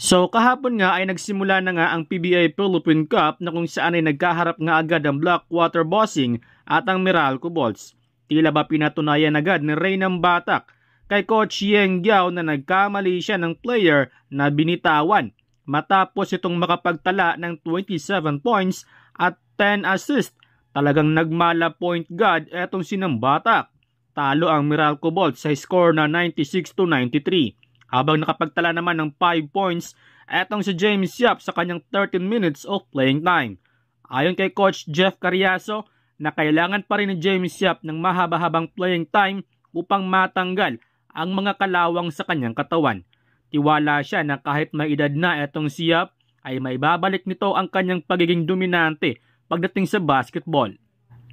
So kahapon nga ay nagsimula na nga ang PBA Philippine Cup na kung saan ay nagkaharap nga agad ang Blackwater Bossing at ang Meralco Bolts. Tila ba pinatunayan agad ni Ray ng Batak kay Coach Yeng Giao na nagkamali siya ng player na binitawan matapos itong makapagtala ng 27 points at 10 assists. Talagang nagmala point guard etong sinang Batak. Talo ang Meralco Bolts sa score na 96 to 93. Habang nakapagtala naman ng 5 points, etong si James Yap sa kanyang 13 minutes of playing time. Ayon kay Coach Jeff Cariaso na kailangan pa rin ni James Yap ng mahaba-habang playing time upang matanggal ang mga kalawang sa kanyang katawan. Tiwala siya na kahit may edad na etong si Yap, ay may babalik nito ang kanyang pagiging dominante pagdating sa basketball.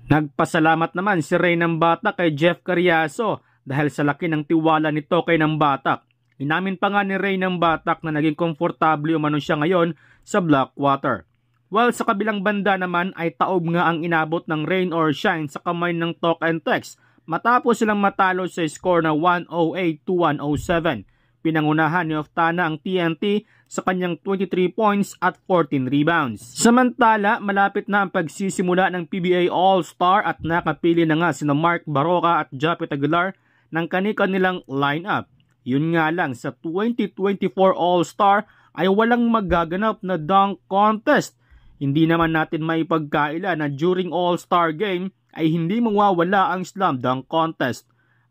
Nagpasalamat naman si Ray ng Bata kay Jeff Cariaso dahil sa laki ng tiwala nito kay ng Batak Inamin pa nga ni Ray ng Batak na naging komportable umano siya ngayon sa Blackwater. While sa kabilang banda naman ay taob nga ang inabot ng rain or shine sa kamay ng talk and text matapos silang matalo sa score na 108 107. Pinangunahan ni Oftana ang TNT sa kanyang 23 points at 14 rebounds. Samantala, malapit na ang pagsisimula ng PBA All-Star at nakapili na nga sina Mark Baroka at Japet Aguilar ng kanika nilang lineup. Yun nga lang, sa 2024 All-Star ay walang magaganap na dunk contest. Hindi naman natin may na during All-Star Game ay hindi mawawala ang slam dunk contest.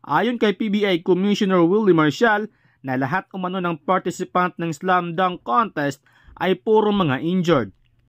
Ayon kay PBA Commissioner Willie Marshall na lahat umano ng participant ng slam dunk contest ay puro mga injured.